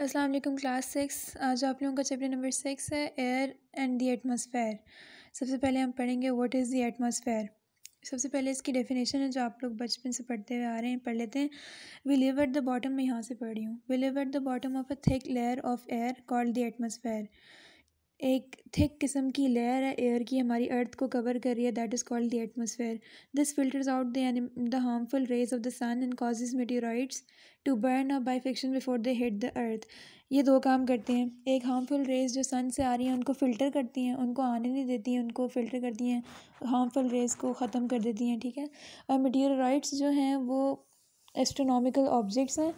Aslam class six आज आप लोगों का चैप्टर नंबर सिक्स है एयर एंड दी एटमोसफेयर सबसे पहले हम पढ़ेंगे व्हाट इज़ दी एटमोसफेयर सबसे पहले इसकी डेफिनेशन है जो आप लोग बचपन से पढ़ते हुए आ रहे हैं पढ़ लेते हैं we live at the bottom मैं यहाँ से पढ़ रही हूँ we live at the bottom of a thick layer of air called the atmosphere एक थिक किस्म की लेयर है एयर की हमारी अर्थ को कवर कर रही है that is called the atmosphere this filters out the harmful rays of the sun and causes meteorites to burn a by before they hit the earth ये दो काम करते हैं एक हार्मफुल रेज जो सन से आ रही हैं उनको फ़िल्टर करती हैं उनको आने नहीं देती हैं उनको फ़िल्टर करती हैं हार्मफुल रेज को ख़त्म कर देती हैं ठीक है और मेटीराइड्स जो हैं वो एस्ट्रोनॉमिकल ऑब्जेक्ट्स हैं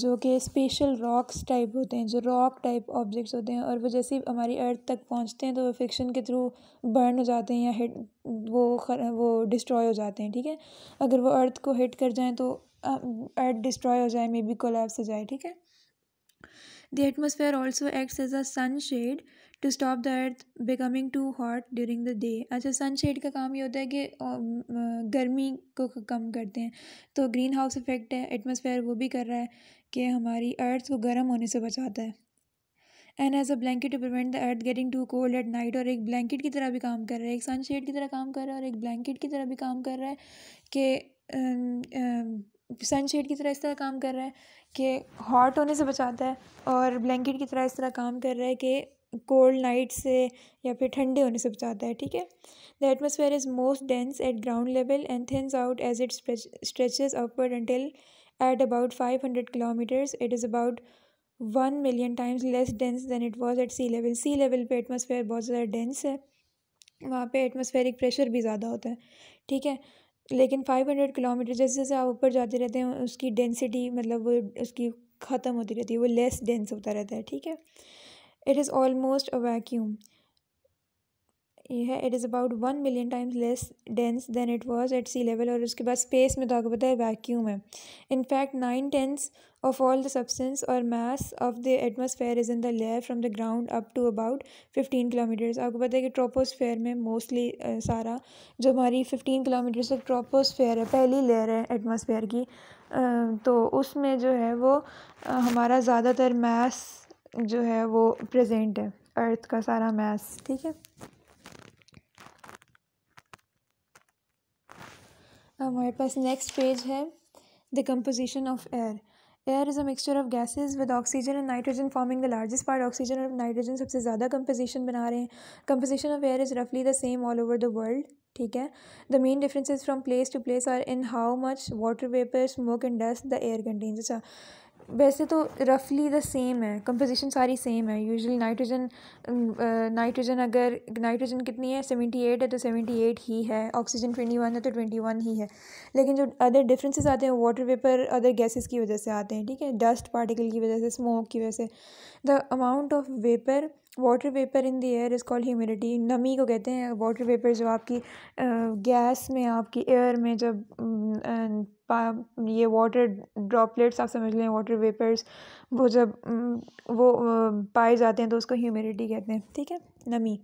जो कि स्पेशल रॉक्स टाइप होते हैं जो रॉक टाइप ऑब्जेक्ट्स होते हैं और वो जैसे ही हमारी अर्थ तक पहुंचते हैं तो वो फिक्शन के थ्रू बर्न हो जाते हैं या हिट वो खर, वो डिस्ट्रॉय हो जाते हैं ठीक है अगर वो अर्थ को हिट कर जाएँ तो अर्थ डिस्ट्रॉय हो जाए मे बी कोलैप्स हो जाए ठीक है the atmosphere also acts as a sun shade to stop the earth becoming too hot during the day अच्छा सन शेड का काम ये होता है कि गर्मी को कम करते हैं तो ग्रीन हाउस इफेक्ट है एटमोसफेयर वो भी कर रहा है कि हमारी अर्थ को गर्म होने से बचाता है and as a blanket to prevent the earth getting too cold at night और एक ब्लैंकेट की तरह भी काम कर रहा है एक सन शेड की तरह काम कर रहा है और एक ब्लैंकेट की तरह भी काम कर रहा है कि सन um, शेड um, की तरह इस तरह काम कर रहा है कि हॉट होने से बचाता है और ब्लैंकेट की तरह इस तरह काम कर रहा है कि कोल्ड नाइट से या फिर ठंडे होने से बचाता है ठीक है the atmosphere is most dense at ground level and thins out as it stretches upward until at about five hundred kilometres it is about one million times less dense than it was at sea level sea level पर atmosphere बहुत ज़्यादा dense है वहाँ पर atmospheric pressure भी ज़्यादा होता है ठीक है लेकिन फाइव हंड्रेड किलोमीटर जैसे जैसे आप ऊपर जाते रहते हैं उसकी डेंसिटी मतलब वो उसकी ख़त्म होती रहती है वो लेस डेंस होता रहता है ठीक है it is almost a vacuum है it is about one million times less dense then it was at sea level और उसके बाद स्पेस में तो आपको पता है वैक्यूम है in fact nine tenths of all the substance और mass of the atmosphere is in the layer from the ground up to about fifteen kilometres आपको पता है कि ट्रोपोस्फेयर में मोस्टली uh, सारा जो हमारी फिफ्टीन किलोमीटर्स तक ट्रोपोस्फेयर है पहली लेयर है एटमोसफेयर की uh, तो उसमें जो है वो uh, हमारा ज़्यादातर मास जो है वो प्रेजेंट है अर्थ का सारा मैथ ठीक है अब हमारे पास नेक्स्ट पेज है the composition of air air is a mixture of gases with oxygen and nitrogen forming the largest part oxygen और नाइट्रोजन सबसे ज़्यादा कम्पोजिशन बना रहे हैं कंपोजिशन ऑफ एयर इज़ रफली the same all over the world ठीक है the main differences from place to place are in how much water vapour smoke and dust the air contains अच्छा वैसे तो रफली द सेम है composition सारी same है यूजुअली नाइट्रोजन नाइट्रोजन अगर नाइट्रोजन कितनी है सेवेंटी एट है तो सेवेंटी एट ही है ऑक्सीजन ट्वेंटी वन है तो ट्वेंटी वन ही है लेकिन जो अदर डिफरेंसेस आते हैं वाटर वेपर अदर गैसेस की वजह से आते हैं ठीक है डस्ट पार्टिकल की वजह से स्मोक की वजह से the amount of vapour water vapour in the air is called humidity नमी को कहते हैं वाटर वेपर जो आपकी गैस uh, में आपकी एयर में जब um, uh, ये वाटर ड्रॉपलेट्स आप समझ लें वाटर वेपर्स वो जब वो पाए जाते हैं तो उसको ह्यूमिडिटी कहते हैं ठीक है नमी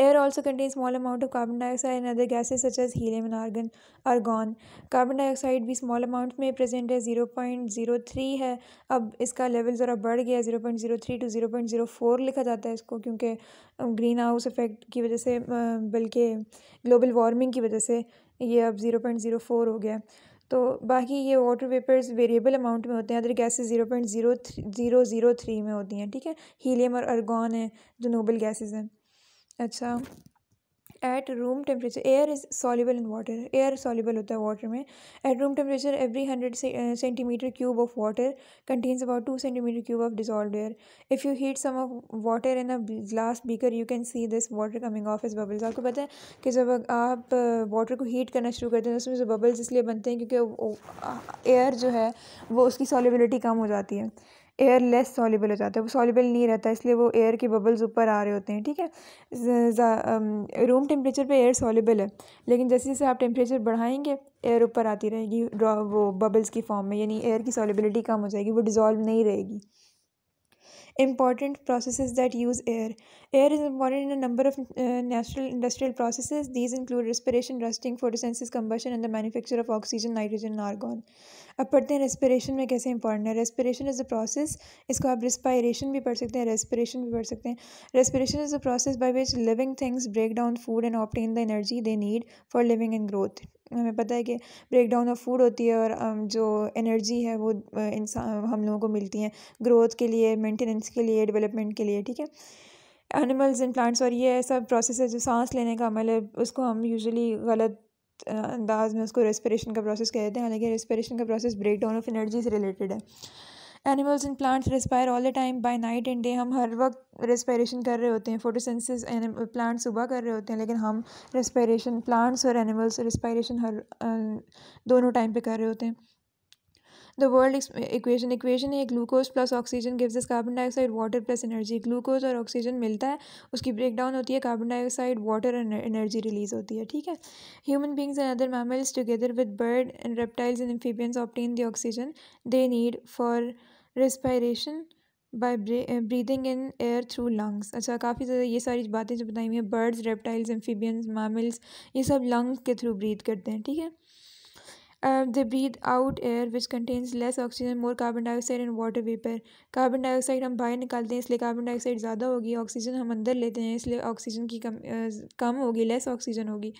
air also contain small amount of carbon dioxide and other gases such as helium argon argon carbon dioxide भी स्मॉल अमाउंट में प्रेजेंट है जीरो पॉइंट जीरो थ्री है अब इसका लेवल ज़रा बढ़ गया zero point zero three to zero point zero four लिखा जाता है इसको क्योंकि ग्रीन हाउस इफेक्ट की वजह से बल्कि ग्लोबल वार्मिंग की वजह से ये अब जीरो पॉइंट जीरो फोर हो गया है तो बाकी ये वाटर वेपर्स वेरिएबल अमाउंट में होते हैं other gases zero point zero zero zero three में होती हैं ठीक है हीलियम और अर्गॉन है जो नोबल गैसेस हैं अच्छा at room temperature air is soluble in water air soluble होता है वाटर में at room temperature every hundred centimetre cube of water contains about two centimetre cube of dissolve air if you heat some of water in a glass beaker you can see this water coming off is bubbles आपको पता है कि जब आप water uh, को heat करना शुरू करते हैं तो उसमें जो बबल्स इसलिए बनते हैं क्योंकि एयर जो है वो उसकी सॉल्यूबिलिटी कम हो जाती है एयर लेस सॉलीबल हो जाता है वो सॉलीबल नहीं रहता इसलिए वो एयर के बबल्स ऊपर आ रहे होते हैं ठीक है रूम टेम्परेचर पे एयर सॉलीबल है लेकिन जैसे जैसे आप टेम्परेचर बढ़ाएंगे एयर ऊपर आती रहेगी वो बबल्स की फॉर्म में यानी एयर की सॉलीबिलिटी कम हो जाएगी वो डिज़ोल्व नहीं रहेगी important processes that use air. Air is important in a number of uh, natural industrial processes. These include respiration, rusting, photosynthesis, combustion, and the manufacture of oxygen, nitrogen, and argon. अब पढ़ते हैं respiration में कैसे important है respiration is a process इसको आप respiration भी पढ़ सकते हैं रेस्पिरेशन भी पढ़ सकते हैं respiration is a process by which living things break down food and obtain the energy they need for living and growth हमें पता है कि ब्रेक डाउन ऑफ फूड होती है और जो एनर्जी है वो इंसान हम लोगों को मिलती है ग्रोथ के लिए मेंटेनेंस के लिए डेवलपमेंट के लिए ठीक है एनिमल्स एंड प्लांट्स और ये ऐसा प्रोसेस है जो सांस लेने का अमल मतलब है उसको हम यूजुअली गलत अंदाज में उसको रेस्पिरेशन का प्रोसेस कह देते हैं हालांकि रेस्पिरेशन का process break down of energy से रिलेटेड है animals and plants respire all the time by night and day हम हर वक्त रेस्पायरेशन कर रहे होते हैं फोटोसेंसिस प्लांट्स सुबह कर रहे होते हैं लेकिन हम रेस्पायरेशन प्लांट्स और एनिमल्स रेस्पायरेशन हर दोनों टाइम पे कर रहे होते हैं द वर्ल्ड इक्वेशन इक्वेशन है glucose plus oxygen gives us carbon dioxide water plus energy glucose और ऑक्सीजन मिलता है उसकी ब्रेक डाउन होती है carbon dioxide water energy release होती है ठीक है human beings and other mammals together with bird and reptiles and amphibians obtain the oxygen they need for respiration bye breathing in air through lungs अच्छा काफ़ी ज़्यादा ये सारी बातें जो बताई हुई हैं बर्ड्स रेप्टाइल्स एम्फीबियंस मैमल्स ये सब लंग्स के थ्रू ब्रीद करते हैं ठीक है Uh, they breathe out air which contains less oxygen, more carbon dioxide and water vapor. Carbon dioxide हम बाहर निकालते हैं इसलिए carbon dioxide ज़्यादा होगी oxygen हम अंदर लेते हैं इसलिए oxygen की कम कम होगी less oxygen होगी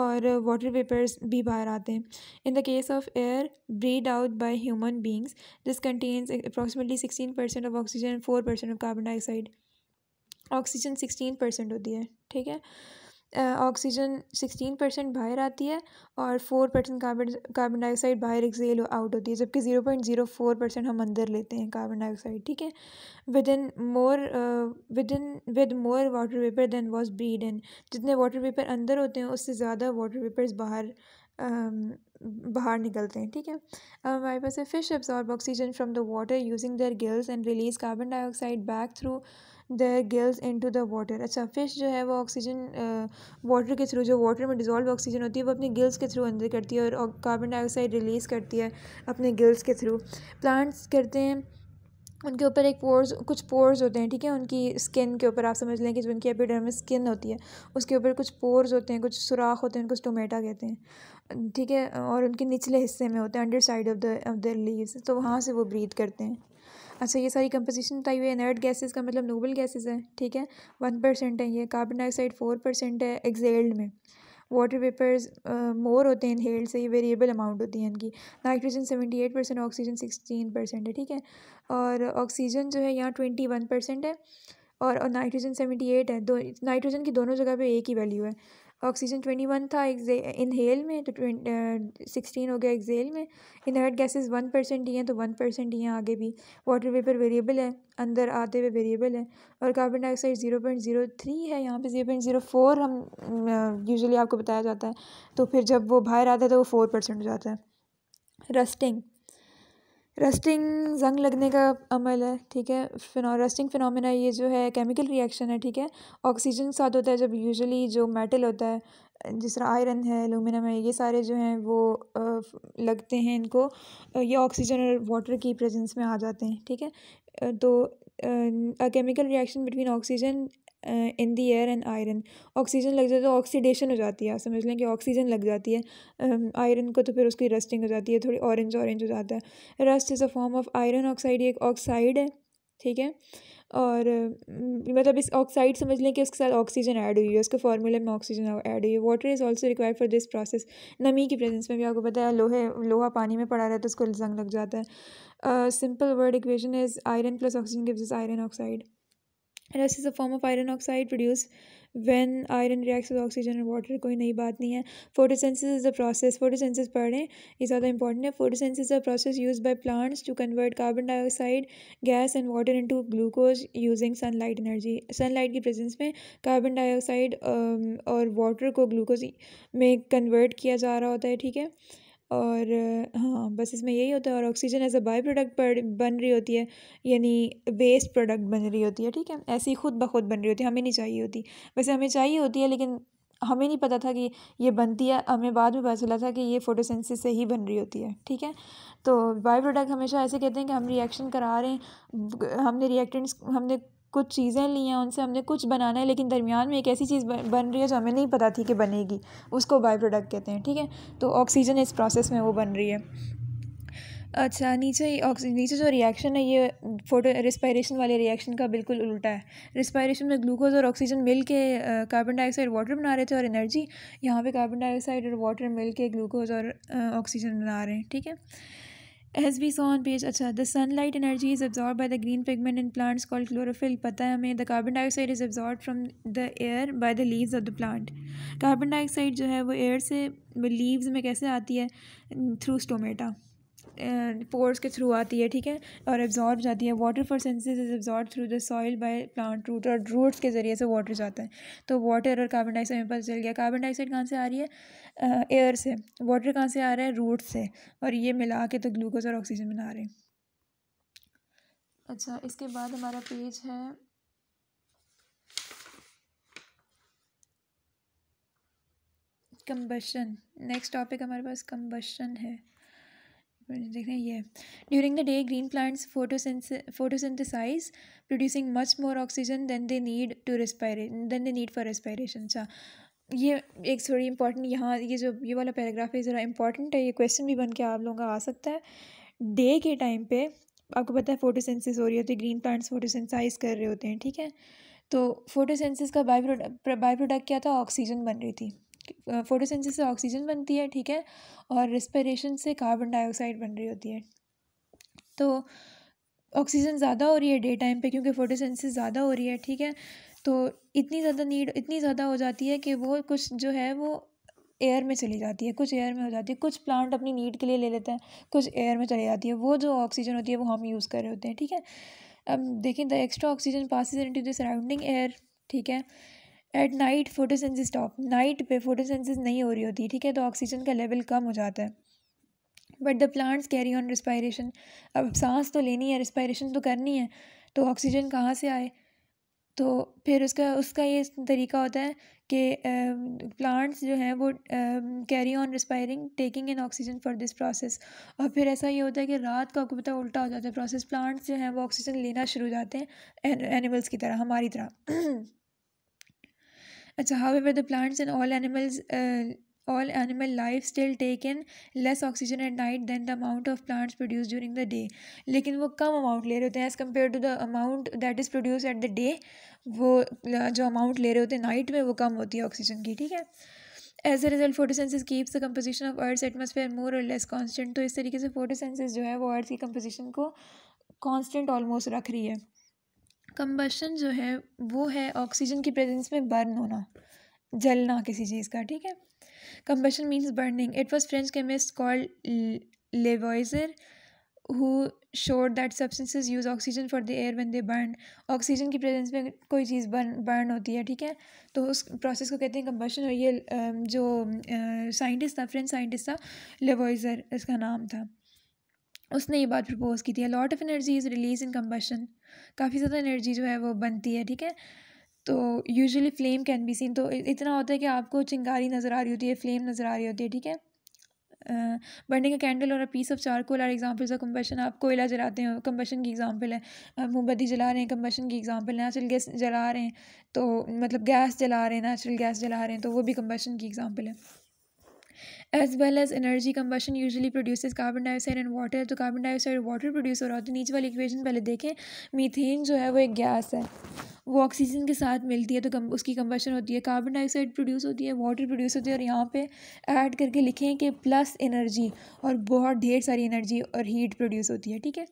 और water vapors भी बाहर आते हैं In the case of air breathed out by human beings, this contains approximately 16% of oxygen and 4% of carbon dioxide. Oxygen sixteen percent होती है ठीक है ऑक्सीजन सिक्सटीन परसेंट बाहर आती है और four percent carbon carbon dioxide बाहर एक्सेल आउट होती है जबकि zero point zero four percent हम अंदर लेते हैं कार्बन डाइऑक्साइड ठीक है with in more with in with more water vapour than was breathed in जितने वाटर वेपर अंदर होते हैं उससे ज़्यादा वाटर वेपर्स बाहर um, बाहर निकलते हैं ठीक है हमारे पास है fish absorb oxygen from the water using their gills and release carbon dioxide back through their gills to the water अच्छा फ़िश जो है वो ऑक्सीजन वाटर के थ्रू जो वाटर में डिजॉल्व ऑक्सीजन होती है वो अपने गिल्स के थ्रू अंदर करती है और कार्बन डाइऑक्साइड रिलीज़ करती है अपने गिल्स के थ्रू प्लांट्स करते हैं उनके ऊपर एक पोर्स कुछ पोर्स होते हैं ठीक है उनकी स्किन के ऊपर आप समझ लें कि जो उनकी एपिडर्मिस स्किन होती है उसके ऊपर कुछ पोर्स होते हैं कुछ सुराख होते हैं उनको स्टोमेटा कहते हैं ठीक है और उनके निचले हिस्से में होते हैं underside of the of the leaves तो वहाँ से वो ब्रीथ करते हैं अच्छा ये सारी कंपोजिशन बताई हुई है इनर्ट गैसेस का मतलब नोबल गैसेस है ठीक है वन परसेंट है ये कार्बन डाइऑक्साइड फोर परसेंट है एक्जेल्ड में वाटर वेपर्स मोर होते हैं इनहेल्ड से ये वेरिएबल अमाउंट होती है इनकी nitrogen seventy eight percent oxygen sixteen percent है ठीक है और ऑक्सीजन जो है यहाँ ट्वेंटी वन परसेंट है और, और नाइट्रोजन सेवेंटी एट है दो नाइट्रोजन की दोनों जगह पे एक ही वैल्यू है ऑक्सीजन ट्वेंटी वन था इनहेल में तो सिक्सटीन uh, हो गया एक्जेल में इनहर्ट गैसेस वन परसेंट ही हैं तो वन परसेंट ही हैं आगे भी वाटर वेपर वेरिएबल है अंदर आते हुए वेरिएबल है और carbon dioxide zero point zero three है यहाँ पे ज़ीरो पॉइंट ज़ीरो फोर हम यूजली uh, आपको बताया जाता है तो फिर जब वो बाहर आता है तो वो फोर परसेंट हो जाता है रस्टिंग रस्टिंग जंग लगने का अमल है ठीक है फिनो रस्टिंग फिनोमिना ये जो है केमिकल रिएक्शन है ठीक है ऑक्सीजन के साथ होता है जब यूजुअली जो मेटल होता है जिस तरह आयरन है एलुमिनियम है ये सारे जो हैं वो आ, लगते हैं इनको ये ऑक्सीजन और वाटर की प्रेजेंस में आ जाते हैं ठीक है तो chemical reaction between oxygen in the air and iron oxygen लग जाए तो ऑक्सीडेशन हो जाती है आप समझ लें कि ऑक्सीजन लग जाती है आयरन को तो फिर उसकी रस्टिंग हो जाती है थोड़ी ऑरेंज ऑरेंज हो जाता है rust is a form of iron oxide एक ऑक्साइड है ठीक है और मतलब इस ऑक्साइड समझ लें कि उसके साथ ऑक्सीजन ऐड हुई है उसके फार्मूले में ऑक्सीजन ऐड हुई है water is also required for this process नमी की प्रेजेंस में भी आपको पता है लोहे लोहा पानी में पड़ा रहता है तो उसको जंग लग जाता है simple word equation is iron plus oxygen gives is iron oxide as is a form of iron oxide produce when iron reacts with oxygen and water कोई नई बात नहीं है photosynthesis is a process photosynthesis पढ़ें ये ज़्यादा important है photosynthesis a process use by plants to convert carbon dioxide gas and water into glucose using sunlight energy sunlight की प्रेजेंस में कार्बन डाइऑक्साइड um, और वाटर को ग्लूकोज में convert किया जा रहा होता है ठीक है और हाँ बस इसमें यही होता है और oxygen as a by product बन रही होती है यानी वेस्ट प्रोडक्ट बन रही होती है ठीक है ऐसी खुद ब खुद बन रही होती है हमें नहीं चाहिए होती वैसे हमें चाहिए होती है लेकिन हमें नहीं पता था कि ये बनती है हमें बाद में पता चला था कि ये फोटोसेंसिस से ही बन रही होती है ठीक है तो बाय प्रोडक्ट हमेशा ऐसे कहते हैं कि हम रिएक्शन करा रहे हैं हमने रिएक्टेंट्स हमने कुछ चीज़ें ली हैं उनसे हमने कुछ बनाना है लेकिन दरमियान में एक ऐसी चीज़ बन रही है जो हमें नहीं पता थी कि बनेगी उसको बाई प्रोडक्ट कहते हैं ठीक है तो ऑक्सीजन इस प्रोसेस में वो बन रही है अच्छा नीचे नीचे जो रिएक्शन है ये फोटो रिस्पायरेशन वाले रिएक्शन का बिल्कुल उल्टा है रिस्पायरेशन में ग्लूकोज और ऑक्सीजन मिल के कार्बन डाइऑक्साइड वाटर बना रहे थे और एनर्जी यहाँ पे कार्बन डाइऑक्साइड और वाटर मिल के ग्लूकोज और ऑक्सीजन बना रहे हैं ठीक है एज वी सॉन पेज अच्छा the sun light energy is absorb by the green pigment in plants call chlorophyll पता है हमें the carbon dioxide is absorb from the air by the leaves of the plant carbon dioxide जो है वो air से leaves में कैसे आती है थ्रू स्टोमेटा पोर्स के थ्रू आती है ठीक है और एब्जॉर्ब जाती है water for synthesis is absorb through the soil by plant root और रूट्स के ज़रिए से वाटर जाता है तो वाटर और कार्बन डाइऑक्साइड में पता चल गया कार्बन डाइऑक्साइड कहाँ से आ रही है एयर से वाटर कहाँ से आ रहा है रूट से और ये मिला के तो ग्लूकोज और ऑक्सीजन बना रहे अच्छा इसके बाद हमारा पेज है कम्बशन नेक्स्ट टॉपिक हमारे पास कम्बशन है देख रहे हैं ये during the day green plants photosynthesize producing much more oxygen than they need to respire than they need for respiration अच्छा ये एक थोड़ी इंपॉर्टेंट यहाँ ये जो ये वाला पैराग्राफ है ज़रा इंपॉर्टेंट है ये क्वेश्चन भी बन के आप लोगों का आ सकता है डे के टाइम पे आपको पता है फोटोसेंसिस हो रही होती है ग्रीन प्लांट्स फोटोसेंसाइज कर रहे होते हैं ठीक है तो फोटोसेंसिस का बाई प्रोडक्ट बाई प्रोडक्ट क्या था ऑक्सीजन बन रही थी फोटोसेंसिस से ऑक्सीजन बनती है ठीक है और रिस्पिरेशन से कार्बन डाइऑक्साइड बन रही होती है तो ऑक्सीजन ज़्यादा हो रही है डे टाइम पे क्योंकि फोटोसेंसिस ज़्यादा हो रही है ठीक है तो इतनी ज़्यादा नीड इतनी ज़्यादा हो जाती है कि वो कुछ जो है वो एयर में चली जाती है कुछ एयर में हो जाती है कुछ प्लांट अपनी नीड के लिए ले लेते हैं कुछ एयर में चली जाती है वो जो ऑक्सीजन होती है वो हम यूज़ कर रहे होते हैं ठीक है अब देखें the extra oxygen passes into the surrounding air ठीक है at night photosynthesis stop night पे फोटोसेंसिस नहीं हो रही होती ठीक है तो ऑक्सीजन का लेवल कम हो जाता है but the plants carry on respiration अब सांस तो लेनी है रिस्पायरेशन तो करनी है तो ऑक्सीजन कहाँ से आए तो फिर उसका उसका ये तरीका होता है कि प्लांट्स जो हैं वो carry on respiring taking in oxygen for this process और फिर ऐसा ये होता है कि रात का आपको पता उल्टा हो जाता है प्रोसेस प्लांट्स जो हैं वो ऑक्सीजन लेना शुरू हो जाते हैं एनिमल्स की तरह हमारी तरह अच्छा however the plants and all animals all animal life still take in less oxygen at night than the amount of plants produce during the day लेकिन वो कम अमाउंट ले रहे होते हैं as compare to the amount that is produce at the day वो जो amount ले रहे होते हैं नाइट में वो कम होती है ऑक्सीजन की ठीक है as a result photosynthesis keeps the composition of earth atmosphere more और लेस कॉन्स्टेंट तो इस तरीके से फोटोसेंसिस जो है वो अर्थ की कंपोजिशन को कॉन्स्टेंट ऑलमोस्ट रख रही है कम्बशन जो है वो है ऑक्सीजन की प्रेजेंस में बर्न होना जलना किसी चीज़ का ठीक है combustion means burning it was French chemist call Lavoisier who showed that substance use oxygen for the air when they burn oxygen की प्रेजेंस में कोई चीज़ बर्न बर्न होती है ठीक है तो उस प्रोसेस को कहते हैं कम्बशन और ये जो साइंटिस्ट था फ्रेंच साइंटिस्ट था लेवॉइजर इसका नाम था उसने ये बात प्रपोज़ की थी lot of energy is release in combustion काफ़ी ज़्यादा एनर्जी जो है वो बनती है ठीक है तो usually flame can be seen तो इतना होता है कि आपको चिंगारी नज़र आ रही होती है फ्लेम नज़र आ रही होती है ठीक है बर्निंग अ कैंडल और a piece of charcoal are examples of combustion आप कोयला जलाते हैं कम्बशन की एग्जाम्पल है मोमबत्ती जला रहे हैं कम्बशन की एग्जाम्पल है नेचुरल गैस जला रहे हैं तो मतलब गैस जला रहे हैं नेचुरल गैस जला रहे हैं तो वो भी कम्बशन की एग्जाम्पल है as well as energy combustion usually produce carbon dioxide and water तो कार्बन डाइऑक्साइड वाटर प्रोड्यूस हो रहा होता है तो नीचे वाली इक्वेशन पहले देखें मीथेन जो है वो एक गैस है वो ऑक्सीजन के साथ मिलती है तो कम, उसकी कम्बशन होती है कार्बन डाइऑक्साइड प्रोड्यूस होती है वाटर प्रोड्यूस होती है और यहाँ पर एड करके लिखें कि प्लस एनर्जी और बहुत ढेर सारी एनर्जी और हीट प्रोड्यूस होती है ठीक है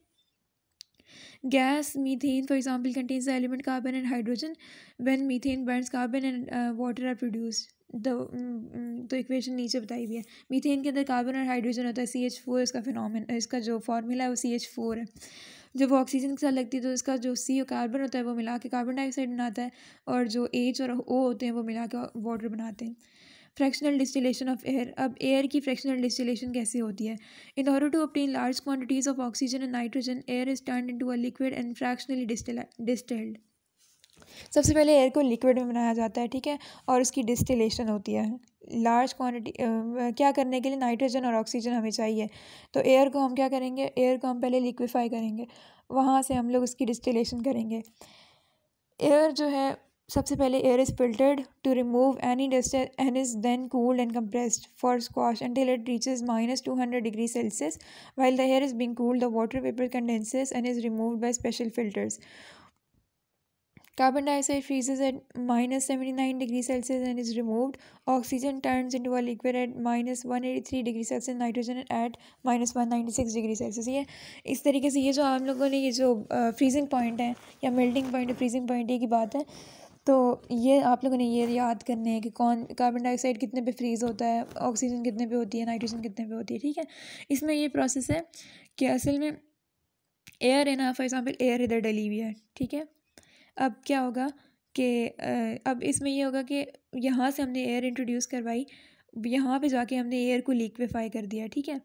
gas methane for example contains the element carbon and hydrogen when methane burns carbon and water are produce दो तो इक्वेशन नीचे बताई हुई है मीथेन के अंदर कार्बन और हाइड्रोजन होता है सी एच फोर इसका फिनोमिन इसका जो फार्मूला है वो सी एच फोर है जब वो ऑक्सीजन के साथ लगती है तो इसका जो सी कार्बन होता है वो मिला के कार्बन डाइऑक्साइड बनाता है और जो एच और ओ होते हैं वो मिला के वाटर बनाते हैं फ्रैक्शनल डिस्टिलेशन ऑफ एयर अब एयर की फ्रैक्शनल डिस्टिलेशन कैसे होती है in order to obtain large quantities of oxygen and nitrogen air is turn into a liquid and fractionally distilled सबसे पहले एयर को लिक्विड में बनाया जाता है ठीक है और उसकी डिस्टिलेशन होती है लार्ज क्वांटिटी क्या करने के लिए नाइट्रोजन और ऑक्सीजन हमें चाहिए तो एयर को हम क्या करेंगे एयर को हम पहले लिक्विफाई करेंगे वहाँ से हम लोग उसकी डिस्टिलेशन करेंगे एयर जो है सबसे पहले air is filtered to remove any dust and is then cooled and compressed for squash until it reaches minus two hundred degree Celsius while the air is being cooled the water vapour condenses and is removed by special filters Carbon dioxide freezes at minus 79 degrees Celsius and is removed. Oxygen turns into a liquid at minus 183 degrees Celsius nitrogen at minus one ninety six degree Celsius ये इस तरीके से ये जो हम लोगों ने ये जो फ्रीजिंग पॉइंट है या मेल्टिंग पॉइंट फ्रीजिंग पॉइंट ये की बात है तो ये आप लोगों ने ये याद करने हैं कि कौन कार्बन डाइऑक्साइड कितने पे फ्रीज़ होता है ऑक्सीजन कितने पे होती है नाइट्रोजन कितने पे होती है ठीक है इसमें ये प्रोसेस है कि असल में एयर है ना फॉर एग्ज़ाम्पल एयर इधर डली हुई है ठीक है अब क्या होगा कि अब इसमें ये होगा कि यहाँ से हमने एयर इंट्रोड्यूस करवाई यहाँ पे जाके हमने एयर को लिक्विफाई कर दिया ठीक है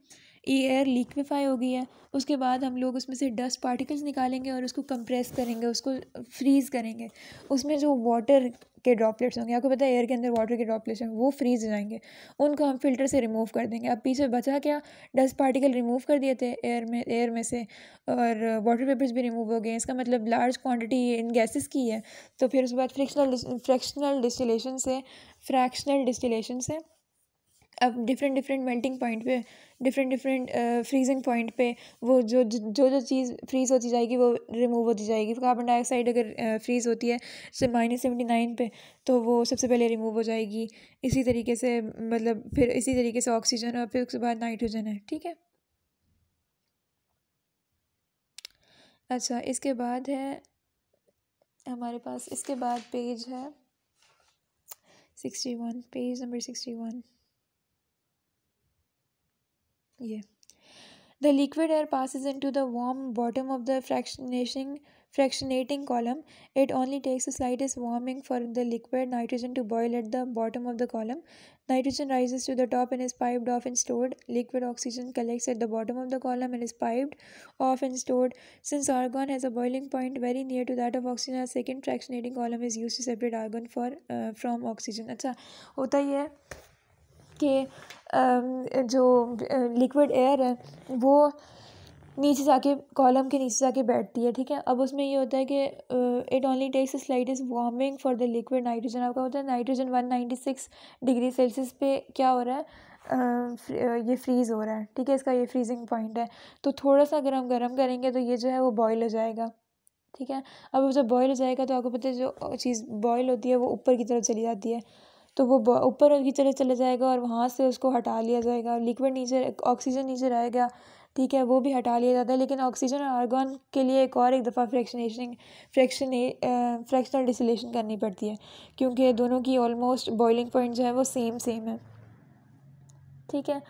एयर लिक्विफाई हो गई है उसके बाद हम लोग उसमें से डस्ट पार्टिकल्स निकालेंगे और उसको कंप्रेस करेंगे उसको फ्रीज़ करेंगे उसमें जो वाटर के ड्रॉपलेट्स होंगे आपको पता है एयर के अंदर वाटर के ड्रॉपलेट्स हैं वो फ्रीज हो जाएंगे उनको हम फिल्टर से रिमूव कर देंगे अब पीछे बचा क्या डस्ट पार्टिकल रिमूव कर दिए थे एयर में एयर में से और वाटर पेपर्स भी रिमूव हो गए इसका मतलब लार्ज क्वांटिटी इन गैसेस की है तो फिर उसके बाद फ्रिक्शनल फ्रैक्शनल डिस्टिलेशन से फ्रैक्शनल डिस्टिलेशन से अब डिफरेंट डिफरेंट मेल्टिंग पॉइंट पे डिफरेंट डिफरेंट फ्रीजिंग पॉइंट पे वो जो जो जो चीज़ फ्रीज़ होती जाएगी वो रिमूव होती जाएगी कार्बन डाइऑक्साइड अगर फ्रीज़ uh, होती है जैसे माइनस सेवेंटी नाइन पे तो वो सबसे पहले रिमूव हो जाएगी इसी तरीके से मतलब फिर इसी तरीके से ऑक्सीजन और फिर उसके बाद नाइट्रोजन है ठीक है अच्छा इसके बाद है हमारे पास इसके बाद पेज है sixty one page number sixty one yeah the liquid air passes into the warm bottom of the fractionation fractionating column it only takes the slightest warming for the liquid nitrogen to boil at the bottom of the column nitrogen rises to the top and is piped off and stored liquid oxygen collects at the bottom of the column and is piped off and stored since argon has a boiling point very near to that of oxygen a second fractionating column is used to separate argon uh, from oxygen acha hota hi hai के जो liquid air है वो नीचे जाके column के नीचे जाके बैठती है ठीक है अब उसमें ये होता है कि it only takes a is warming for the liquid nitrogen आपका होता है nitrogen one ninety six degree Celsius पे क्या हो रहा है ये फ्रीज़ हो रहा है ठीक है इसका ये फ्रीजिंग पॉइंट है तो थोड़ा सा गरम गर्म करेंगे तो ये जो है वो बॉयल हो जाएगा ठीक है अब जब बॉयल हो जाएगा तो आपको पता है जो चीज़ बॉयल होती है वो ऊपर की तरफ चली जाती है तो वो ऊपर की तरह चला जाएगा और वहाँ से उसको हटा लिया जाएगा लिक्विड नीचे ऑक्सीजन नीचे रहेगा ठीक है वो भी हटा लिया जाता है लेकिन ऑक्सीजन और आर्गन के लिए एक और एक दफ़ा फ्रैक्शनेशन फ्रैक्शन फ्रैक्शनल डिसलेशन करनी पड़ती है क्योंकि दोनों की ऑलमोस्ट बॉइलिंग पॉइंट जो है वो सेम सेम है ठीक है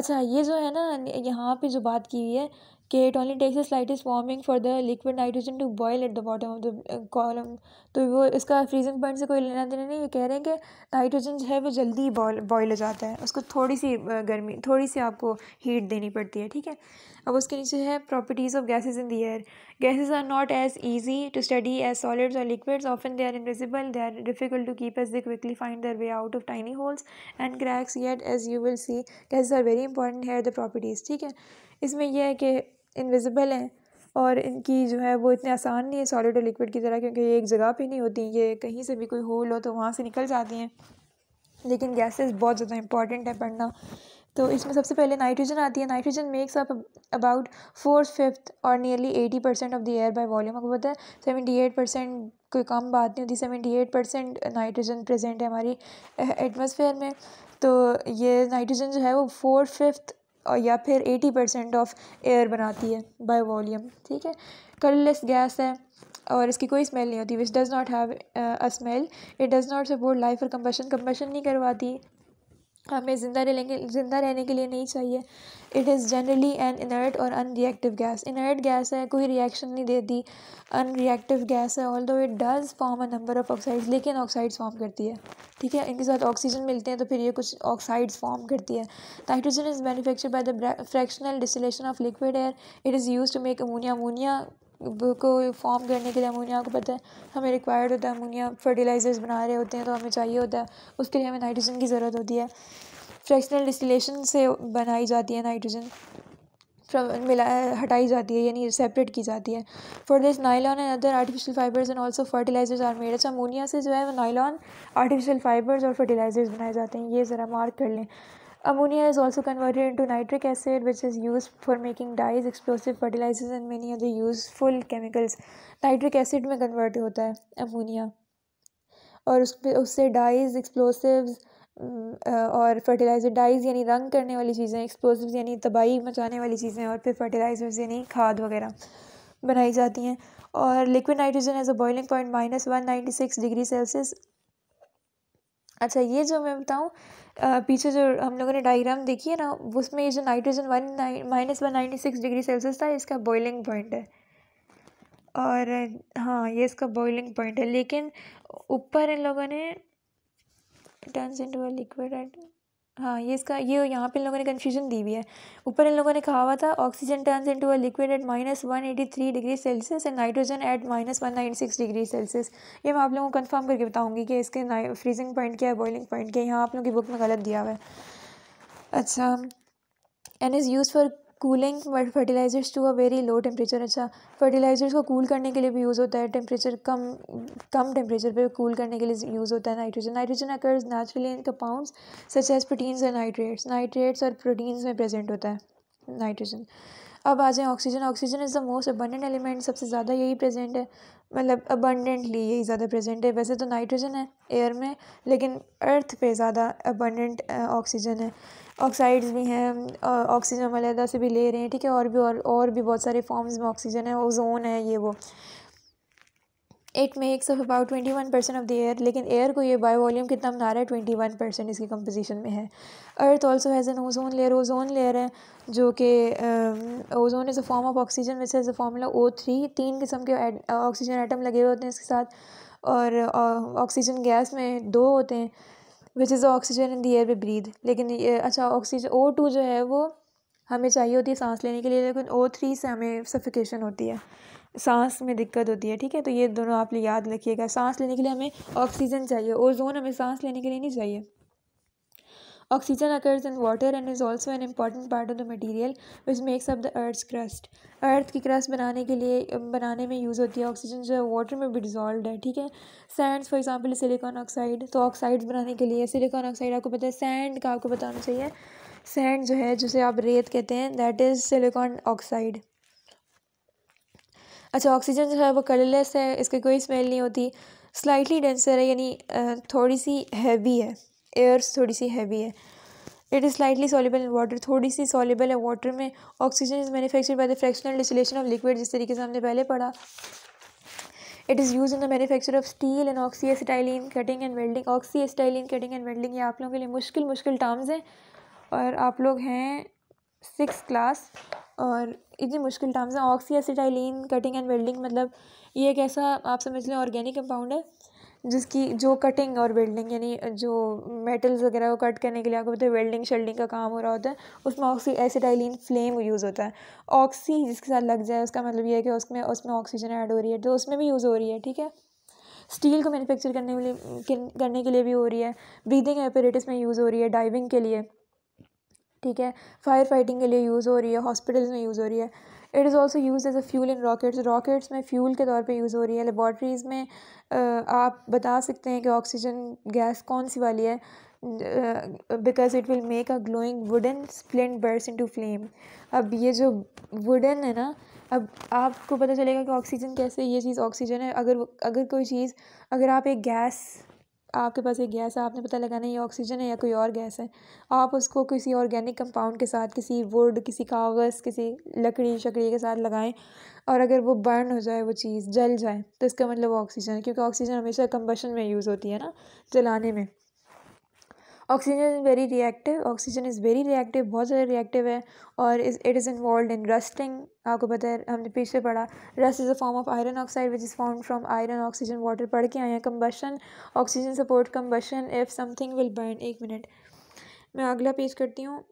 अच्छा ये जो है ना यहाँ पे जो बात की हुई है कि it only takes a slightest warming for the liquid nitrogen to boil at the bottom of the column तो वो इसका फ्रीजिंग पॉइंट से कोई लेना देना नहीं ये कह रहे हैं कि नाइट्रोजन जो है वो जल्दी ही बॉयल बॉयल हो जाता है उसको थोड़ी सी uh, गर्मी थोड़ी सी आपको हीट देनी पड़ती है ठीक है अब उसके नीचे है properties of gases in the air gases are not as easy to study as solids और liquids often they are invisible they are difficult to keep as they quickly find their way out of tiny holes and cracks yet as you will see gases are very important here the properties ठीक है इसमें यह है कि invisible हैं और इनकी जो है वो इतने आसान नहीं है सॉलिड और लिक्विड की तरह क्योंकि ये एक जगह पे नहीं होती ये कहीं से भी कोई होल हो तो वहाँ से निकल जाती हैं लेकिन गैसेस बहुत ज़्यादा इंपॉर्टेंट है पढ़ना तो इसमें सबसे पहले नाइट्रोजन आती है nitrogen makes up about four fifth और nearly eighty percent of the air by volume आपको पता है सेवेंटी एट परसेंट कोई कम बात नहीं होती seventy eight percent nitrogen present है हमारी एटमोसफेयर में तो ये नाइट्रोजन जो है वो फोर फिफ्थ और या फिर 80 परसेंट ऑफ एयर बनाती है बाय वॉल्यूम ठीक है कलरलेस गैस है और इसकी कोई स्मेल नहीं होती which does not have a smell it does not support life और कम्बशन कम्बशन नहीं करवाती हमें ज़िंदा रहने ज़िंदा रहने के लिए नहीं चाहिए it is generally an inert और अनरिएक्टिव गैस इनर्ट गैस है कोई रिएक्शन नहीं देती अनरिएक्टिव गैस है although it does form a number of oxides लेकिन ऑक्साइड्स फॉर्म करती है ठीक है इनके साथ ऑक्सीजन मिलते हैं तो फिर ये कुछ ऑक्साइड्स फॉर्म करती है nitrogen is manufacture by the fractional distillation of liquid air it is use to make ammonia ammonia को फॉर्म करने के लिए अमोनिया को पता है हमें रिक्वायर्ड होता है अमोनिया फर्टिलाइज़र्स बना रहे होते हैं तो हमें चाहिए होता है उसके लिए हमें नाइट्रोजन की ज़रूरत होती है फ्रैक्शनल डिस्टिलेशन से बनाई जाती है नाइट्रोजन मिला हटाई जाती है यानी सेपरेट की जाती है for this nylon and other artificial fibres and also fertilisers are made अच्छा अमोनिया से जो है वो नाइलॉन आर्टिफिशियल फाइबर्स और फर्टिलाइजर्स बनाए जाते हैं ये ज़रा मार्क कर लें ammonia is also converted into nitric acid which is use for making dyes explosive fertilisers and many other useful chemicals nitric acid में कन्वर्ट होता है अमोनिया और उस पर उससे डाइज एक्सप्लोसिव mm, और फर्टिलाइजर डाइज यानी रंग करने वाली चीज़ें एक्सप्लोसिव यानी तबाही मचाने वाली चीज़ें और फिर फर्टिलाइजर्स यानी खाद वगैरह बनाई जाती हैं और liquid nitrogen as a boiling point minus one ninety six degree Celsius अच्छा ये जो मैं बताऊँ पीछे जो हम लोगों ने डायग्राम देखी है ना उसमें ये जो nitrogen one nine minus one ninety six degree Celsius था इसका बॉइलिंग पॉइंट है और हाँ ये इसका बॉइलिंग पॉइंट है लेकिन ऊपर इन लोगों ने turns into a liquid at हाँ ये इसका ये यहाँ पे इन लोगों ने कन्फ्यूजन दी हुई है ऊपर इन लोगों ने कहा हुआ था oxygen turns into a liquid at minus one eighty three degree Celsius and nitrogen at minus one nine six degree Celsius ये मैं आप लोगों को कंफर्म करके बताऊंगी कि इसके फ्रीजिंग पॉइंट क्या है बॉइलिंग पॉइंट क्या है यहाँ आप लोगों की बुक में गलत दिया हुआ है अच्छा and is use for cooling fertilisers to a very low temperature अच्छा फर्टिलाइज़र्स को कूल करने के लिए भी यूज़ होता है टेम्परेचर कम कम टेम्परेचर पे कूल करने के लिए यूज़ होता है nitrogen nitrogen occurs naturally in compounds such as proteins and nitrates nitrates और प्रोटीन्स में प्रेजेंट होता है नाइट्रोजन अब आ जाए oxygen oxygen is the most abundant element सबसे ज़्यादा यही प्रेजेंट है मतलब अबंडेंटली यही ज़्यादा प्रेजेंट है वैसे तो नाइट्रोजन है एयर में लेकिन अर्थ पे ज़्यादा अबंडेंट ऑक्सीजन है ऑक्साइड्स भी हैं ऑक्सीजन हम अलहदा से भी ले रहे हैं ठीक है और भी और और भी बहुत सारे फॉर्म्स में ऑक्सीजन है ओजोन है ये वो it makes of about twenty one percent of the air लेकिन एयर को ये बाय वॉल्यूम कितना बना रहा है ट्वेंटी वन परसेंट इसकी कंपोजिशन में है earth also has an ozone layer ozone layer है जो कि ozone is a form of oxygen which as a formula O three तीन किस्म के ऑक्सीजन आइटम लगे हुए होते हैं इसके साथ और ऑक्सीजन गैस में दो होते हैं which is oxygen in the air we breathe लेकिन ये अच्छा ऑक्सीजन ओ टू जो है वो हमें चाहिए होती है सांस लेने के लिए लेकिन ओ थ्री से हमें सफिकेशन होती है सांस में दिक्कत होती है ठीक है तो ये दोनों आप याद रखिएगा सांस लेने के लिए हमें ऑक्सीजन चाहिए ओजोन हमें सांस लेने के लिए नहीं चाहिए oxygen occurs in water and is also an important part of the material which makes up the earth crust earth की क्रस्ट बनाने के लिए बनाने में यूज़ होती है ऑक्सीजन जो है वाटर में भी डिजॉल्व है ठीक है sands for example silicon oxide तो ऑक्साइड्स बनाने के लिए सिलिकॉन ऑक्साइड आपको पता है सैंड का आपको बताना चाहिए सैंड जो है जिसे आप रेत कहते हैं दैट इज़ सिलिकॉन ऑक्साइड अच्छा ऑक्सीजन जो है वो कलरलेस है इसकी कोई स्मेल नहीं होती स्लाइटली डेंसर है यानी थोड़ी सी हैवी है एयर्स थोड़ी सी हैवी है it is slightly soluble in water थोड़ी सी सॉलेबल है वाटर में oxygen is manufacture by the fractional distillation of liquid जिस तरीके से हमने पहले पढ़ा it is use in the manufacture of steel and oxy cutting and welding oxy acetylene cutting and welding ये आप लोगों के लिए मुश्किल मुश्किल टर्म्स हैं और आप लोग हैं सिक्स क्लास और इतनी मुश्किल टर्म्स हैं oxy acetylene cutting and welding मतलब ये एक ऐसा आप समझ लें ऑर्गेनिक कंपाउंड है जिसकी जो कटिंग और वेल्डिंग यानी जो मेटल्स वगैरह को कट करने के लिए आपको पता है वेल्डिंग शेल्डिंग का काम हो रहा होता है उसमें ऑक्सी एसिडाइलिन फ्लेम यूज़ होता है ऑक्सी जिसके साथ लग जाए उसका मतलब यह है कि उसमें उसमें ऑक्सीजन ऐड हो रही है तो उसमें भी यूज़ हो रही है ठीक है स्टील को मैन्युफैक्चर करने के लिए करने के लिए भी हो रही है ब्रीदिंग एपरेटिस में यूज़ हो रही है डाइविंग के लिए ठीक है फायर फाइटिंग के लिए यूज़ हो रही है हॉस्पिटल्स में यूज़ हो रही है it is also use as a fuel in rockets rockets में फ्यूल के तौर पे यूज़ हो रही है लेबॉर्ट्रीज़ में आप बता सकते हैं कि ऑक्सीजन गैस कौन सी वाली है because it will make a glowing wooden splint burst into flame अब ये जो वुडन है ना अब आपको पता चलेगा कि ऑक्सीजन कैसे ये चीज़ ऑक्सीजन है अगर अगर कोई चीज़ अगर आप एक गैस आपके पास एक गैस है आपने पता लगाना है ये ऑक्सीजन है या कोई और गैस है आप उसको किसी ऑर्गेनिक कंपाउंड के साथ किसी वुड किसी कागज़ किसी लकड़ी शकड़ी के साथ लगाएं और अगर वो बर्न हो जाए वो चीज़ जल जाए तो इसका मतलब ऑक्सीजन है क्योंकि ऑक्सीजन हमेशा कम्बशन में यूज़ होती है ना जलाने में oxygen is very reactive oxygen is very reactive बहुत ज़्यादा रिएक्टिव है और is it is involve in rusting आपको पता है हमने पीछे पढ़ा rust is a form of iron oxide which is form from iron oxygen water पढ़ के आए हैं combustion oxygen support combustion if something will burn एक मिनट मैं अगला पेज करती हूँ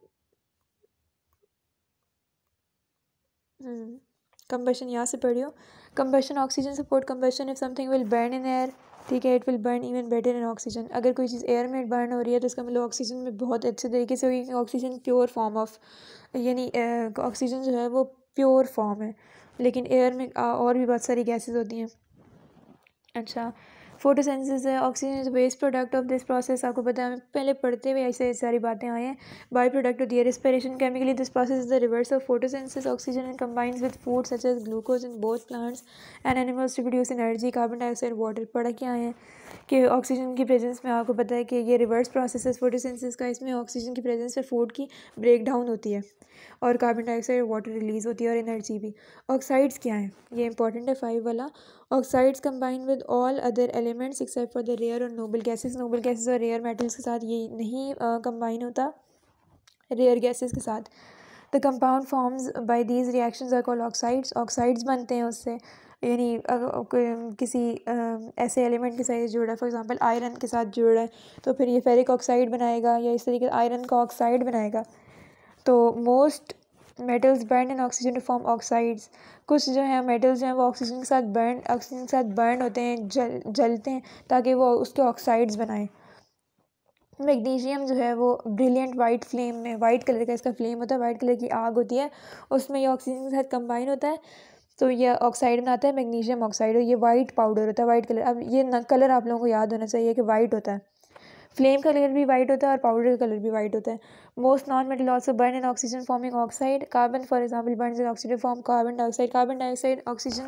कम्बशन हम्म, यहाँ से हो combustion oxygen support combustion if something will burn in air ठीक है it will burn even better in oxygen अगर कोई चीज़ एयर में बर्न हो रही है तो इसका मतलब ऑक्सीजन में बहुत अच्छे तरीके से होगी ऑक्सीजन प्योर फॉर्म ऑफ यानी ऑक्सीजन जो है वो प्योर फॉर्म है लेकिन एयर में और भी बहुत सारी गैसेज होती हैं अच्छा फोटोसेंसिस है oxygen is waste product of this process आपको पता है पहले पढ़ते हुए ऐसे सारी बातें आई हैं by product of their respiration chemically this process is the reverse of photosynthesis oxygen and combines with food such as glucose in both plants and animals to produce energy carbon dioxide water के क्या है कि oxygen की presence में आपको पता है कि ये रिवर्स प्रोसेस है फोटोसेंसिस का इसमें ऑक्सीजन की प्रेजेंस में फूड की ब्रेक डाउन होती है और कार्बन डाइऑक्साइड वाटर रिलीज होती है और एनर्जी भी ऑक्साइड्स क्या है ये इंपॉर्टेंट है फाइव वाला oxides combine with all other element elements except for the rare और नोबल गैसेस नोबल गैसेस और रेयर मेटल्स के साथ ये नहीं कंबाइन होता रेयर गैसेस के साथ the compound forms by these reactions are called oxides oxides बनते हैं उससे यानी किसी ऐसे एलिमेंट के साथ जुड़ा है फॉर एग्जांपल आयरन के साथ जुड़ा है तो फिर ये फेरिक ऑक्साइड बनाएगा या इस तरीके से आयरन का ऑक्साइड बनाएगा तो most metals burn and oxygen to form oxides कुछ जो है मेटल्स हैं वो ऑक्सीजन के साथ बर्न ऑक्सीजन के साथ बर्न होते हैं जल जलते हैं ताकि वो उसके ऑक्साइड्स बनाएं मैग्नीशियम जो है वो ब्रिलियंट वाइट फ्लेम में वाइट कलर का इसका फ्लेम होता है वाइट कलर की आग होती है उसमें यह ऑक्सीजन के साथ कंबाइन होता है तो यह ऑक्साइड बनाता है मैग्नीशियम ऑक्साइड और ये वाइट पाउडर होता है वाइट कलर अब ये कलर आप लोगों को याद होना चाहिए कि वाइट होता है फ्लेम का कलर भी वाइट होता है और पाउडर का कलर भी वाइट होता है most non metal also burn in oxygen forming oxide carbon for example burn in oxygen form carbon dioxide carbon dioxide oxygen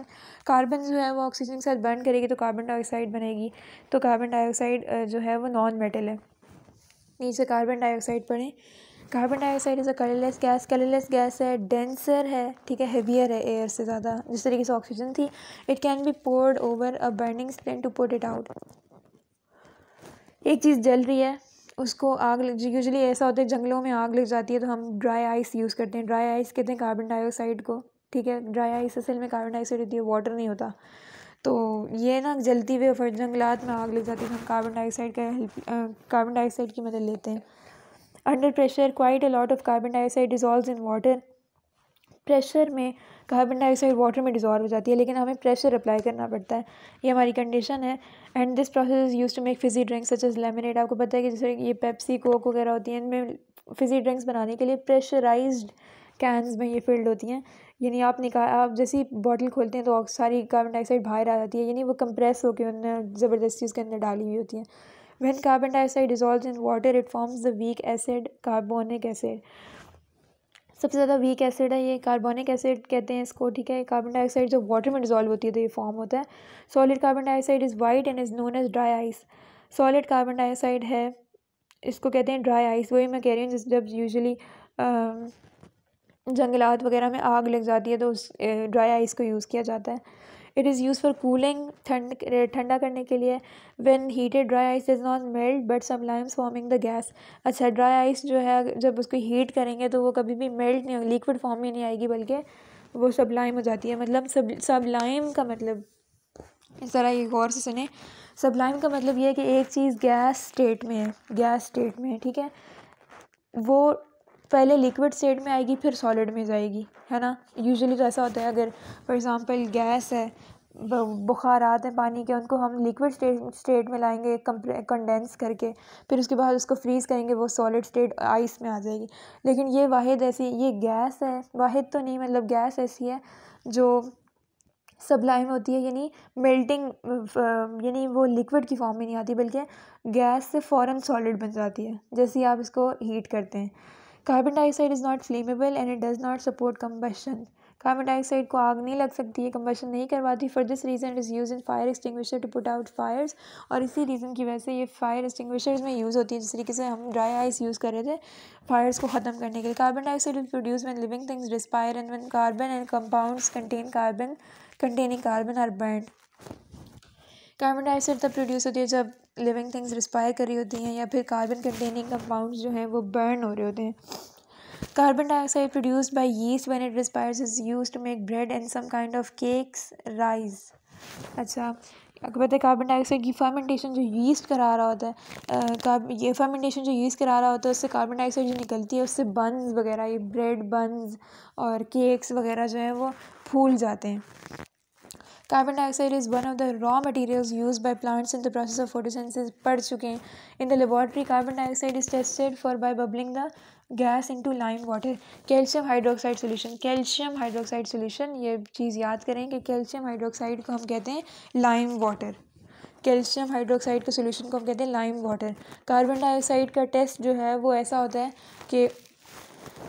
carbon जो है वो ऑक्सीजन के साथ बर्न करेगी तो कार्बन डाइऑक्साइड बनेगी तो कार्बन डाइऑक्साइड जो है वो नॉन मेटल है नीचे कार्बन डाइऑक्साइड पढ़ें carbon dioxide is a colourless gas colourless gas है डेंसर है ठीक है हेवियर है एयर से ज़्यादा जिस तरीके से ऑक्सीजन थी it can be poured over a burning splint to put it out एक चीज़ जल रही है उसको आग यूजली ऐसा होता है जंगलों में आग लग जाती है तो हम ड्राई आइस यूज़ करते हैं ड्राई आइस कहते हैं कार्बन डाइऑक्साइड को ठीक है ड्राई आइस असल में कार्बन डाइऑक्साइड होती है वाटर नहीं होता तो ये ना जलती हुए फट जंगलात में आग लग जाती है तो हम कार्बन डाइऑक्साइड का हेल्प कार्बन डाइऑक्साइड की मदद लेते हैं under pressure quite a lot of carbon dioxide dissolve in water pressure में कार्बन डाइऑक्साइड वाटर में डिज़ॉल्व हो जाती है लेकिन हमें प्रेशर अप्लाई करना पड़ता है ये हमारी कंडीशन है and this process is use to make fizzy drinks such as lemonade आपको पता है कि जैसे ये पेप्सी कोक वगैरह होती हैं इनमें फिजी ड्रिंक्स बनाने के लिए प्रेशराइज कैंस में ये फिल्ड होती हैं यानी आप निकाल आप जैसे ही बॉटल खोलते हैं तो सारी कार्बन डाइऑक्साइड बाहर आ जाती है यानी वो कंप्रेस होकर उन्होंने ज़बरदस्ती उसके अंदर डाली हुई होती है when carbon dioxide dissolve in water it forms the weak acid carbonic acid सबसे ज़्यादा वीक एसिड है ये कार्बोनिक एसिड कहते हैं इसको ठीक है कार्बन डाइऑक्साइड जो वाटर में डिजॉल्व होती है तो ये फॉर्म होता है solid carbon dioxide is white and is known as dry ice solid carbon dioxide है इसको कहते हैं ड्राई आइस वही मैं कह रही हूँ जिस जब यूजली जंगलात वगैरह में आग लग जाती है तो उस ड्राई आइस को यूज़ किया जाता है it is use for cooling ठंड ठंडा करने के लिए when heated dry ice is not melt but sublimes forming the gas अच्छा ड्राई आइस जो है जब उसको हीट करेंगे तो वो कभी भी मेल्ट नहीं होगी लिक्विड फॉर्म में नहीं आएगी बल्कि वो सब लाइम हो जाती है मतलब सब सब लाइम का मतलब इस तरह ये गौर से सुने सब लाइम का मतलब ये है कि एक चीज़ गैस स्टेट में है गैस स्टेट में है ठीक है वो पहले लिक्विड स्टेट में आएगी फिर सॉलिड में जाएगी है ना यूजुअली तो ऐसा होता है अगर फॉर एग्जांपल गैस है बुखार आते हैं पानी के उनको हम लिक्विड स्टेट स्टेट में लाएंगे कंडेंस करके फिर उसके बाद उसको फ्रीज़ करेंगे वो सॉलिड स्टेट आइस में आ जाएगी लेकिन ये वाहिद ऐसी ये गैस है वाहिद तो नहीं मतलब गैस ऐसी है जो सब्लाइम होती है यानी मेल्टिंग यानी वो लिक्विड की फॉर्म में नहीं आती बल्कि गैस से फ़ौरन सॉलिड बन जाती है जैसे आप इसको हीट करते हैं carbon dioxide is not flammable and it does not support combustion carbon dioxide को आग नहीं लग सकती है कम्बशन नहीं करवाती for this reason is use in fire extinguisher to put out fires और इसी रीज़न की वजह से ये फायर एक्सटिंग्विशर में यूज़ होती है जिस तरीके से हम ड्राई आइस यूज़ कर रहे थे फायर्स को ख़त्म करने के लिए carbon dioxide is produce when living things respire and when carbon and compounds contain carbon containing carbon are burn carbon dioxide तब प्रोड्यूस होती है जब लिविंग थिंग्स रिस्पायर कर रही होती हैं या फिर कार्बन कंटेनिंग कंपाउंड जो हैं वो बर्न हो रहे होते हैं carbon dioxide produce by yeast when it respires is use to make bread and some kind of cakes rise अच्छा आपको पता है कार्बन डाइऑक्साइड की फर्मेंटेशन जो यीस्ट करा रहा होता है आ, ये फर्मेंटेशन जो यूज़ करा रहा होता है उससे कार्बन डाइऑक्साइड जो निकलती है उससे बन्स वगैरह ये ब्रेड बन्स और केक्स वगैरह जो हैं वो फूल जाते हैं carbon dioxide is one of the raw materials use by plants in the process of photosynthesis पढ़ चुके हैं in the laboratory carbon dioxide is tested for by bubbling the gas into lime water calcium hydroxide solution calcium hydroxide solution ये चीज़ याद करें कि calcium hydroxide को हम कहते हैं लाइम वाटर कैल्शियम हाइड्रोक्साइड के सोल्यूशन को हम कहते हैं लाइम वाटर कार्बन डाइऑक्साइड का टेस्ट जो है वो ऐसा होता है कि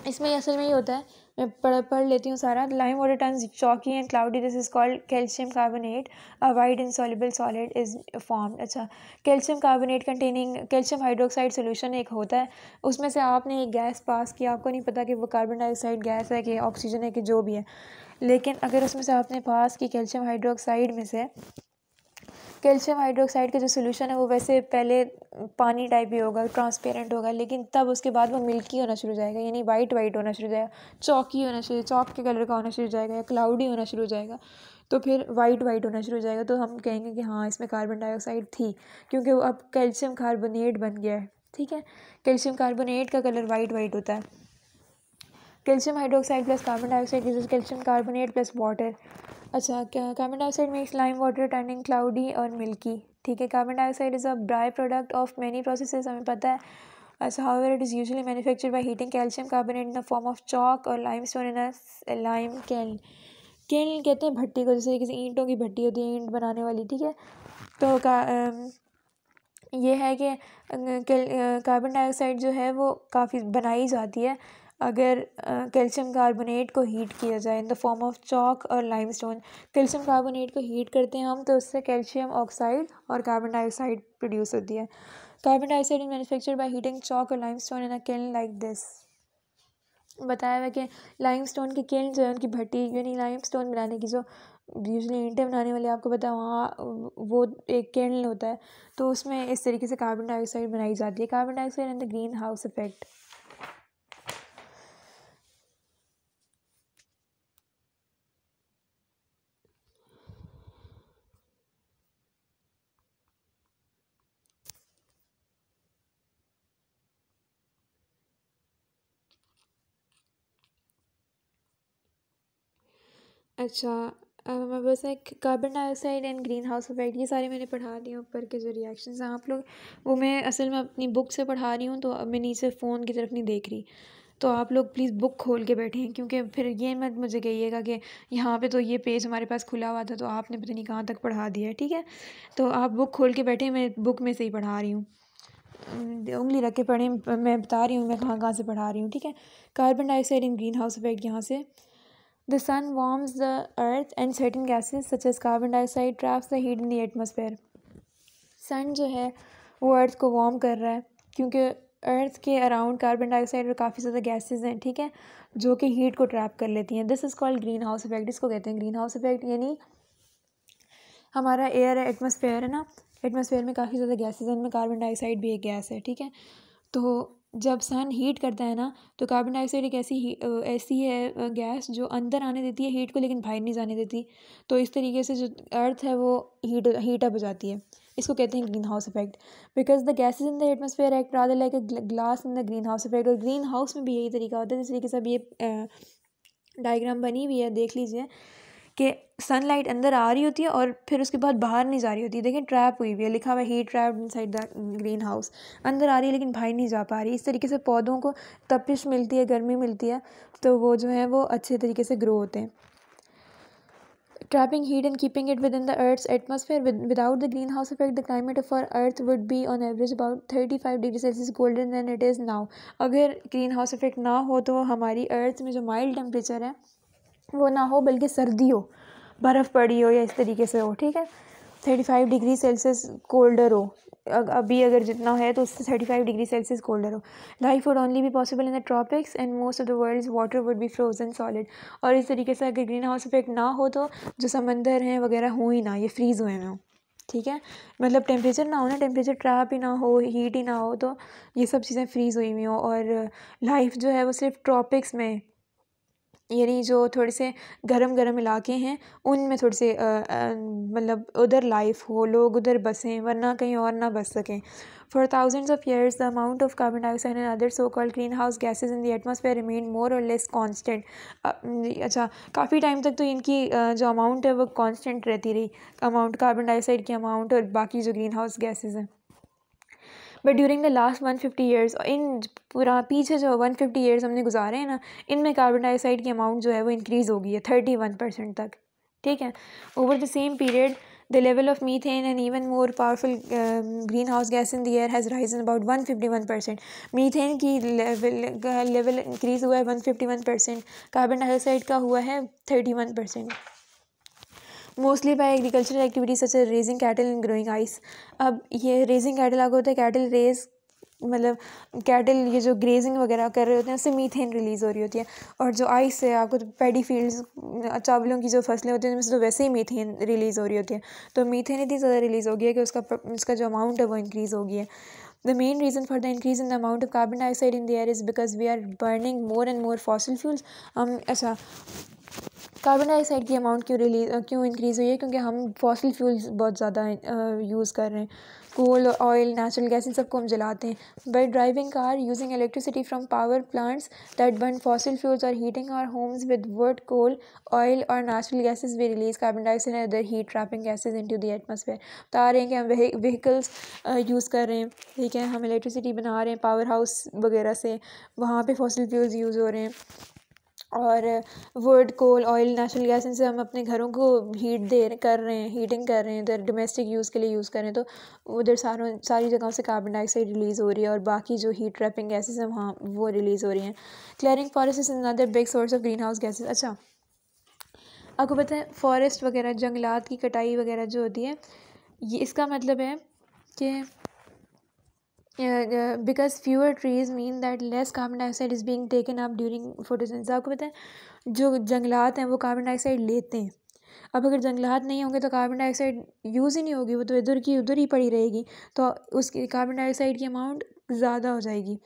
इसमें असल में ये होता है पढ़ पढ़ लेती हूँ सारा lime water turns chalky and cloudy this is called calcium carbonate a white soluble solid is form अच्छा calcium carbonate containing calcium hydroxide solution एक होता है उसमें से आपने एक गैस पास किया आपको नहीं पता कि वो कार्बन डाइऑक्साइड गैस है कि ऑक्सीजन है कि जो भी है लेकिन अगर उसमें से आपने पास की कैल्शियम हाइड्रोक्साइड में से कैल्शियम हाइड्रोक्साइड का जो सोल्यूशन है वो वैसे पहले पानी टाइप ही होगा ट्रांसपेरेंट होगा लेकिन तब उसके बाद वो मिल्की होना शुरू हो जाएगा यानी वाइट वाइट होना शुरू हो जाएगा चौकी होना शुरू चौक के कलर का होना शुरू हो जाएगा या क्लाउडी होना शुरू हो जाएगा तो फिर वाइट वाइट होना शुरू हो जाएगा तो हम कहेंगे कि हाँ इसमें कार्बन डाइऑक्साइड थी क्योंकि वो अब कैल्शियम कार्बोनेट बन गया है ठीक है कैल्शियम कार्बोनेट का कलर वाइट वाइट होता है calcium hydroxide plus carbon dioxide is calcium carbonate plus water अच्छा क्या carbon dioxide makes lime water turning cloudy और मिल्की ठीक है कार्बन डाइऑक्साइड इज़ अ ब्राई प्रोडक्ट ऑफ मेनी प्रोसेस हमें पता है अच्छा however it is usually manufacture by heating calcium carbonate in the form of chalk और lime stone in lime kiln kiln कहते हैं भट्टी को जैसे किसी ईंटों की भट्टी होती है ईंट बनाने वाली ठीक है तो का ये है कि कार्बन डाइऑक्साइड जो है वो काफ़ी बनाई जाती है अगर कैल्शियम कार्बोनेट को हीट किया जाए in the form of chalk और लाइमस्टोन कैल्शियम कार्बोनेट को हीट करते हैं हम तो उससे कैल्शियम ऑक्साइड और कार्बन डाइऑक्साइड प्रोड्यूस होती है carbon dioxide is manufacture by heating chalk और lime stone in a kiln like this बताया हुआ कि लाइम स्टोन की किल जो है उनकी भट्टी यानी लाइम स्टोन बनाने की जो यूजली ईंटें बनाने वाले आपको पता है वहाँ वो एक केंडल होता है तो उसमें इस तरीके से कार्बन डाइऑक्साइड बनाई जाती है carbon dioxide and the green house effect अच्छा मैं बस एक carbon dioxide and green house effect ये सारे मैंने पढ़ा दिए ऊपर के जो रिएक्शन हैं आप लोग वो मैं असल में अपनी बुक से पढ़ा रही हूँ तो अब मैं नीचे फ़ोन की तरफ नहीं देख रही तो आप लोग प्लीज़ बुक खोल के बैठे हैं क्योंकि फिर ये मत मुझे कहिएगा कि यहाँ पे तो ये पेज हमारे पास खुला हुआ था तो आपने पता नहीं कहाँ तक पढ़ा दिया है ठीक है तो आप बुक खोल के बैठे मैं बुक में से ही पढ़ा रही हूँ उंगली रख के पढ़ें मैं बता रही हूँ मैं कहाँ कहाँ से पढ़ा रही हूँ ठीक है carbon dioxide in green house effect यहाँ से the sun warms the earth and certain gases such as carbon dioxide traps the heat in the atmosphere sun जो है वो अर्थ को वार्म कर रहा है क्योंकि अर्थ के अराउंड कार्बन डाइऑक्साइड और काफ़ी ज़्यादा गैसेज हैं ठीक है जो कि हीट को ट्रैप कर लेती हैं this is called green house effect इसको कहते हैं ग्रीन हाउस इफेक्ट यानी हमारा एयर है एटमोसफेयर है ना एटमोसफेयर में काफ़ी ज़्यादा गैसेज हैं उनमें कार्बन डाइऑक्साइड भी एक गैस है ठीक है तो जब सन हीट करता है ना तो कार्बन डाइऑक्साइड एक ऐसी ऐसी है गैस जो अंदर आने देती है हीट को लेकिन बाहर नहीं जाने देती तो इस तरीके से जो अर्थ है वो हीट हीट अप हो जाती है इसको कहते हैं green house effect because the gases in the atmosphere act rather like glass in the green house effect और ग्रीन हाउस में भी यही तरीका होता है जिस तरीके से अब ये डाइग्राम बनी हुई है देख लीजिए कि सनलाइट अंदर आ रही होती है और फिर उसके बाद बाहर नहीं जा रही होती है देखें ट्रैप हुई हुई है लिखा हुआ heat trap inside the green house अंदर आ रही है लेकिन बाहर नहीं जा पा रही इस तरीके से पौधों को तपिश मिलती है गर्मी मिलती है तो वो जो है वो अच्छे तरीके से ग्रो होते हैं trapping heat and keeping it within the earth atmosphere without the green house effect the climate of our earth would be on average about thirty five degree Celsius colder and it is now अगर green house effect ना हो तो हमारी अर्थ में जो mild temperature है वो ना हो बल्कि सर्दी हो बर्फ़ पड़ी हो या इस तरीके से हो ठीक है thirty five degree Celsius colder हो अभी अगर जितना है तो उससे thirty five degree Celsius colder हो life would only be possible in the tropics and most of the world water would be frozen solid और इस तरीके से अगर ग्रीन हाउस इफेक्ट ना हो तो जो समंदर हैं वगैरह हों ही ना ये फ्रीज़ हुए हुए हों ठीक है मतलब टेम्परेचर ना हो ना टेम्परेचर ट्रैप ही ना हो हीट ही ना हो तो ये सब चीज़ें फ्रीज़ हुई हुई हों और लाइफ जो है वो सिर्फ ट्रॉपिक्स में यानी जो थोड़े से गर्म गर्म इलाके हैं उनमें थोड़े से मतलब उधर लाइफ हो लोग उधर बसें वरना कहीं और ना बस सकें for For of years the amount of carbon dioxide and other so called green house gases in the atmosphere remain more और लेस कॉन्स्टेंट अच्छा काफ़ी टाइम तक तो इनकी जो अमाउंट है वो कॉन्स्टेंट रहती रही अमाउंट कार्बन डाइऑक्साइड की अमाउंट और बाकी जो ग्रीन हाउस गैसेज हैं but during the last one fifty years इन पूरा पीछे जो वन फिफ्टी ईयर्स हमने गुजारे हैं ना इनमें कार्बन डाइऑक्साइड की अमाउंट जो है वो इंक्रीज़ हो गई है थर्टी वन परसेंट तक ठीक है over the same period the level of and even more powerful green house gas in the air has rise in about one fifty one percent methane की लेवल लेवल इंक्रीज़ हुआ है one one fifty percent carbon dioxide का हुआ है thirty one percent mostly by agricultural activities such raising cattle in growing rice अब ये raising cattle आगे होता है कैटल रेज मतलब कैटल ये जो ग्रेजिंग वगैरह कर रहे होते हैं उससे मीथेन रिलीज़ हो रही होती है और जो आइस है आपको तो पैडी फील्ड्स चावलों की जो फसलें होती हैं उनमें से तो वैसे ही मीथेन रिलीज़ हो रही होती है तो मीथेन इतनी ज़्यादा रिलीज़ हो गई है कि उसका उसका जो अमाउंट है वो इंक्रीज़ हो गई है the main reason for the increase in the amount of carbon dioxide in the air is because we are burning more and more fossil fuels हम अच्छा कार्बन डाइऑक्साइड की अमाउंट क्यों रिलीज क्यों इंक्रीज़ हुई है क्योंकि हम फॉसिल फ्यूल्स बहुत ज़्यादा यूज़ कर रहे हैं कोल ऑयल नेचुरल गैस इन सबको हम जलाते हैं but driving car using electricity from power plants that burn fossil fuels और heating our homes with wood coal oil और नेचुरल गैसेज भी release carbon dioxide and other heat trapping gases into the atmosphere बता रहे हैं कि हम vehicles use कर रहे हैं ठीक है हम इलेक्ट्रिसिटी बना रहे हैं पावर हाउस वगैरह से वहाँ पर फॉसिल फ्यूल्स यूज़ हो रहे हैं और wood coal oil natural gas इनसे हम अपने घरों को हीट दे कर रहे हैं हीटिंग कर रहे हैं इधर डोमेस्टिक यूज़ के लिए यूज़ कर रहे हैं तो उधर सारों सारी जगहों से कार्बन डाइऑक्साइड रिलीज़ हो रही है और बाकी जो हीट ट्रैपिंग गैसेज हैं वहाँ वो रिलीज़ हो रही हैं clearing forest is another big source of green house gases अच्छा आपको पता है फॉरेस्ट वगैरह जंगलात की कटाई वगैरह जो होती है ये इसका मतलब है कि because fewer trees mean that less carbon dioxide is being taken up during photosynthesis आपको पता है जो जंगलात हैं वो कार्बन डाइऑक्साइड लेते हैं अब अगर जंगलात नहीं होंगे तो कार्बन डाइऑक्साइड यूज़ ही नहीं होगी वो तो इधर की उधर ही पड़ी रहेगी तो उसकी कार्बन डाइऑक्साइड की अमाउंट ज़्यादा हो जाएगी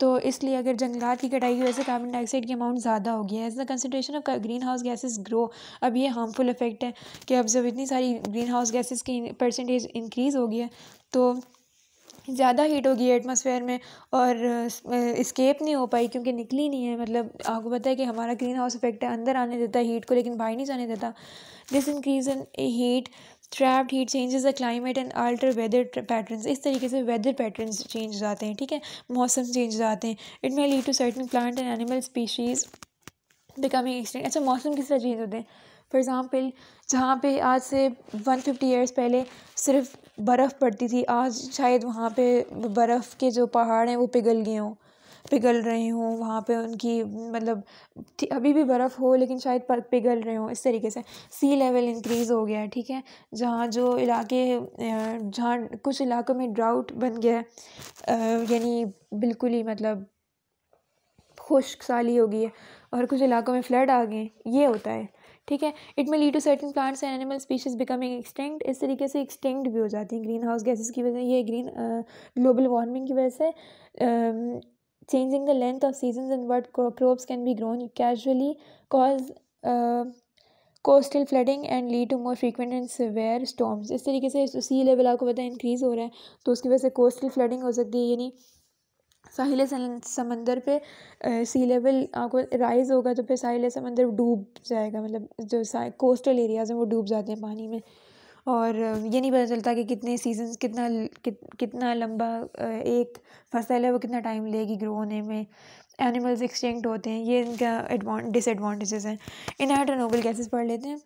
तो इसलिए अगर जंगलात की कटाई की वजह से कार्बन डाइऑक्साइड की अमाउंट ज़्यादा हो गया है as the concentration of green house gases grow अब ये हार्मफुल इफेक्ट है कि अब जब इतनी सारी ग्रीन हाउस गैसेज की परसेंटेज इंक्रीज़ हो गई है तो ज़्यादा हीट होगी एटमॉस्फेयर में और इस्केप नहीं हो पाई क्योंकि निकली नहीं है मतलब आपको पता है कि हमारा ग्रीन हाउस इफेक्ट है अंदर आने देता है हीट को लेकिन बाहर नहीं जाने देता this increase in heat trapped heat changes the climate and alter weather patterns इस तरीके से वेदर पैटर्न्स चेंज आते हैं ठीक है मौसम चेंज आते हैं it may lead to certain plant and animal species becoming extinct अच्छा मौसम किस तरह चेंज होते हैं फॉर एग्ज़ाम्पल जहाँ पे आज से वन फिफ्टी ईयर्स पहले सिर्फ बर्फ़ पड़ती थी आज शायद वहाँ पे बर्फ़ के जो पहाड़ हैं वो पिघल गए हों पिघल रहे हों वहाँ पे उनकी मतलब अभी भी बर्फ़ हो लेकिन शायद पिघल रहे हों इस तरीके से सी लेवल इंक्रीज़ हो गया है ठीक है जहाँ जो इलाके जहाँ कुछ इलाकों में ड्राउट बन गया है यानी बिल्कुल ही मतलब खुश्क साली हो गई है और कुछ इलाकों में फ्लड आ गए ये होता है ठीक है it may lead to certain plants and animal species becoming extinct इस तरीके से एक्सटेंक्ट भी हो जाती हैं ग्रीन हाउस गैसेज की वजह से ये ग्रीन ग्लोबल वार्मिंग की वजह से changing the length of season and word crops can be grown casually cause coastal flooding and lead to more frequent and severe storms इस तरीके से सी लेवल आपको पता है इंक्रीज़ हो रहा है तो उसकी वजह से कोस्टल फ्लडिंग हो सकती है यानी साहिल समंदर पे सी लेवल आपको राइज़ होगा तो फिर साहिल समंदर डूब जाएगा मतलब जो कोस्टल एरियाज़ हैं वो डूब जाते हैं पानी में और ये नहीं पता चलता कि कितने सीजन कितना कि, कितना लंबा एक फसल है वो कितना टाइम लेगी ग्रो होने में एनिमल्स एक्सटिंक्ट होते हैं ये इनका एडवान डिसएडवांटेजेस हैं इन हाइड्रोनोबल गैसेस पढ़ लेते हैं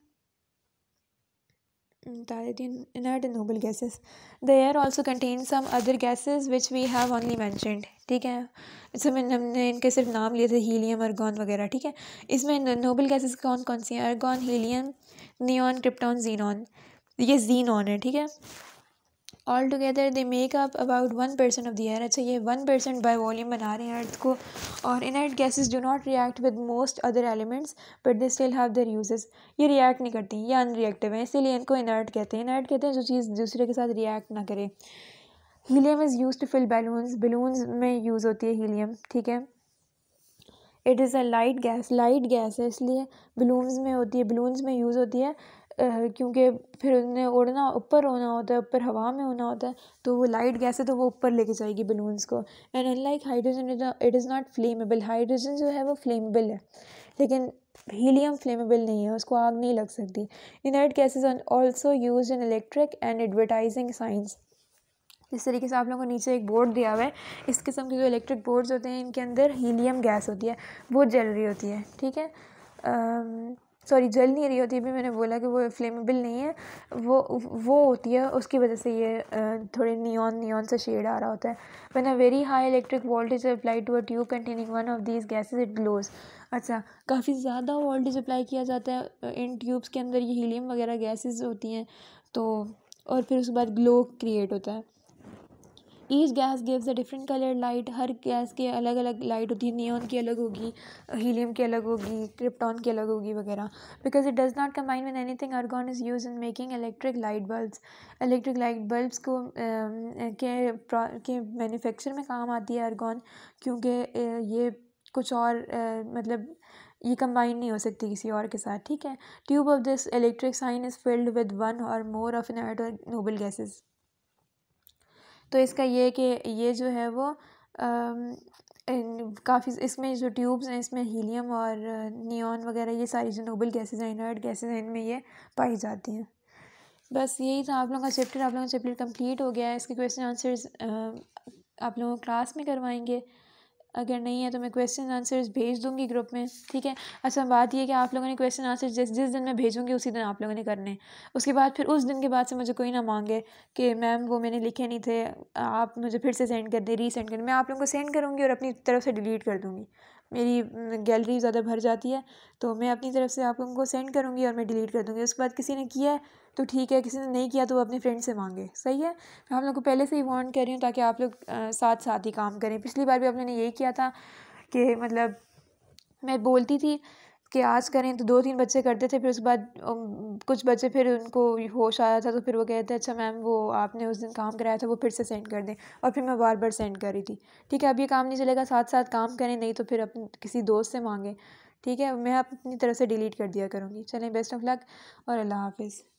not noble gases the air also contains some other gases which we have only mentioned ठीक है इसमें हमने इनके सिर्फ नाम लिए थे हीलियम अर्गॉन वगैरह ठीक है इसमें नोबल गैसेस कौन कौन सी हैं argon helium neon krypton xenon ये जीनॉन है ठीक है all together they make up about one percent of the air अच्छा ये वन परसेंट बाई वॉल्यूम बना रहे हैं अर्थ को और inert gases do not react with most other elements but they still have their uses ये react नहीं करती ये अनरिएक्टिव है इसीलिए इनको इनर्ट कहते हैं इनर्ट कहते हैं जो चीज़ दूसरे के साथ रिएक्ट ना करे helium is use to fill balloons balloons में यूज़ होती है हीलियम ठीक है it is a light gas light gas है इसलिए बलून्स में होती है बलून्स में यूज़ होती है क्योंकि फिर उन्हें उड़ना ऊपर होना होता है ऊपर हवा में होना होता है तो वो लाइट गैस है तो वो ऊपर लेके जाएगी बलून्स को and unlike hydrogen it is not flammable hydrogen जो है वो फ्लेमेबल है लेकिन हीलियम फ्लेमेबल नहीं है उसको आग नहीं लग सकती inert gases also used in electric and advertising signs जिस तरीके से आप लोगों को नीचे एक बोर्ड दिया हुआ है इस किस्म के जो इलेक्ट्रिक बोर्ड्स होते हैं इनके अंदर हीलियम गैस होती है वो जल रही होती है ठीक है um, सॉरी जल नहीं रही होती अभी मैंने बोला कि वो फ्लेमेबल नहीं है वो वो होती है उसकी वजह से ये थोड़े नियॉन नियॉन सा शेड आ रहा होता है when a very high electric voltage applied to a tube containing one of these gases it glows अच्छा काफ़ी ज़्यादा वोल्टेज अप्लाई किया जाता है इन ट्यूब्स के अंदर ये हीलियम वगैरह गैसेज होती हैं तो और फिर उसके बाद ग्लो क्रिएट होता है each gas gives a different colour light हर गैस के अलग अलग लाइट होती है नियॉन की अलग होगी हीलियम की अलग होगी क्रिप्टॉन की अलग होगी वगैरह because it does not combine with thing argon is use in making electric light bulbs electric light bulbs को um, के के मैन्युफैक्चर में काम आती है अर्गॉन क्योंकि ये कुछ और मतलब ये कंबाइन नहीं हो सकती किसी और के साथ ठीक है tube of this electric sign is filled with one or more of an noble gases तो इसका ये कि ये जो है वो काफ़ी इसमें जो ट्यूब्स हैं इसमें हीलियम और नियॉन वगैरह ये सारी जो नोबल गैसेज हैं इनर्ट गैसेज हैं इनमें ये पाई जाती हैं बस यही था आप लोगों का चैप्टर आप लोगों का चैप्टर कंप्लीट हो गया है इसके क्वेश्चन आंसर्स आप लोगों क्लास में करवाएंगे अगर नहीं है तो मैं क्वेश्चन आंसर्स भेज दूँगी ग्रुप में ठीक है अच्छा बात यह कि आप लोगों ने क्वेश्चन आंसर जिस जिस दिन मैं भेजूँगी उसी दिन आप लोगों ने करने उसके बाद फिर उस दिन के बाद से मुझे कोई ना मांगे कि मैम वो मैंने लिखे नहीं थे आप मुझे फिर से सेंड कर दें री सेंड कर मैं आप लोगों को सेंड करूँगी और अपनी तरफ से डिलीट कर दूँगी मेरी गैलरी ज़्यादा भर जाती है तो मैं अपनी तरफ से आप लोगों को सेंड करूँगी और मैं डिलीट कर दूँगी उसके बाद किसी ने किया है तो ठीक है किसी ने नहीं किया तो वो अपने फ्रेंड से मांगे सही है मैं तो हम लोग को पहले से ही वॉन्ट कर रही हूँ ताकि आप लोग साथ साथ ही काम करें पिछली बार भी आप लोगों ने यही किया था कि मतलब मैं बोलती थी कि आज करें तो दो तीन बच्चे करते थे फिर उसके बाद कुछ बच्चे फिर उनको होश आया था तो फिर वो कहते अच्छा मैम वो आपने उस दिन काम कराया था वो फिर से सेंड कर दें और फिर मैं बार बार सेंड कर रही थी ठीक है अब ये काम नहीं चलेगा साथ साथ काम करें नहीं तो फिर अपने किसी दोस्त से मांगें ठीक है मैं अपनी तरफ से डिलीट कर दिया करूँगी चलें बेस्ट ऑफ लक और अल्लाह हाफिज़